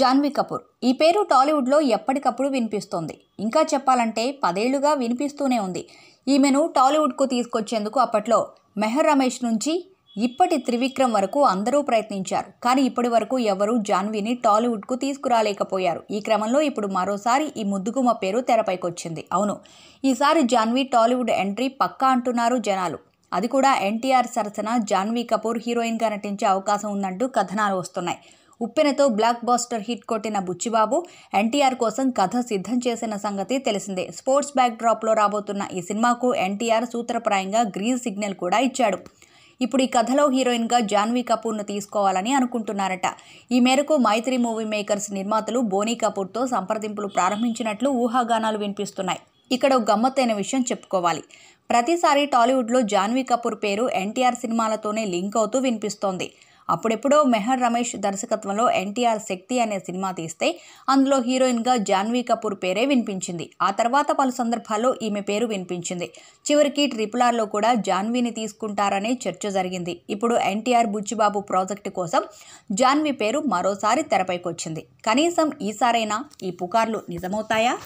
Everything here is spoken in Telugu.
జాన్వీ కపూర్ ఈ పేరు టాలీవుడ్లో ఎప్పటికప్పుడు వినిపిస్తోంది ఇంకా చెప్పాలంటే పదేళ్లుగా వినిపిస్తూనే ఉంది ఈమెను టాలీవుడ్కు తీసుకొచ్చేందుకు అప్పట్లో మెహర్ రమేష్ నుంచి ఇప్పటి త్రివిక్రమ్ వరకు అందరూ ప్రయత్నించారు కానీ ఇప్పటి వరకు ఎవరూ జాన్వీని టాలీవుడ్కు తీసుకురాలేకపోయారు ఈ క్రమంలో ఇప్పుడు మరోసారి ఈ ముద్దుగుమ పేరు తెరపైకొచ్చింది అవును ఈసారి జాన్వీ టాలీవుడ్ ఎంట్రీ పక్కా అంటున్నారు జనాలు అది కూడా ఎన్టీఆర్ సరసన జాన్వీ కపూర్ హీరోయిన్గా నటించే అవకాశం ఉందంటూ కథనాలు వస్తున్నాయి ఉప్పెనతో బ్లాక్ బాస్టర్ హిట్ కొట్టిన బుచ్చిబాబు ఎన్టీఆర్ కోసం కథ సిద్ధం చేసిన సంగతి తెలిసిందే స్పోర్ట్స్ బ్యాక్ డ్రాప్లో రాబోతున్న ఈ సినిమాకు ఎన్టీఆర్ సూత్రప్రాయంగా గ్రీన్ సిగ్నల్ కూడా ఇచ్చాడు ఇప్పుడు ఈ కథలో హీరోయిన్గా జాన్వీ కపూర్ను తీసుకోవాలని అనుకుంటున్నారట ఈ మేరకు మైత్రి మూవీ మేకర్స్ నిర్మాతలు బోనీ కపూర్తో సంప్రదింపులు ప్రారంభించినట్లు ఊహాగానాలు వినిపిస్తున్నాయి ఇక్కడ ఒక గమ్మత్తైన విషయం చెప్పుకోవాలి ప్రతిసారి టాలీవుడ్లో జాన్వీ కపూర్ పేరు ఎన్టీఆర్ సినిమాలతోనే లింక్ అవుతూ వినిపిస్తోంది అప్పుడెప్పుడో మెహర్ రమేష్ దర్శకత్వంలో ఎన్టీఆర్ శక్తి అనే సినిమా తీస్తే అందులో హీరోయిన్గా జాన్వీ కపూర్ పేరే వినిపించింది ఆ తర్వాత పలు సందర్భాల్లో ఈమె పేరు వినిపించింది చివరికి ట్రిపుల్ ఆర్లో కూడా జాన్వీని తీసుకుంటారనే చర్చ జరిగింది ఇప్పుడు ఎన్టీఆర్ బుచ్చిబాబు ప్రాజెక్టు కోసం జాన్వీ పేరు మరోసారి తెరపైకొచ్చింది కనీసం ఈసారైనా ఈ పుకార్లు నిజమవుతాయా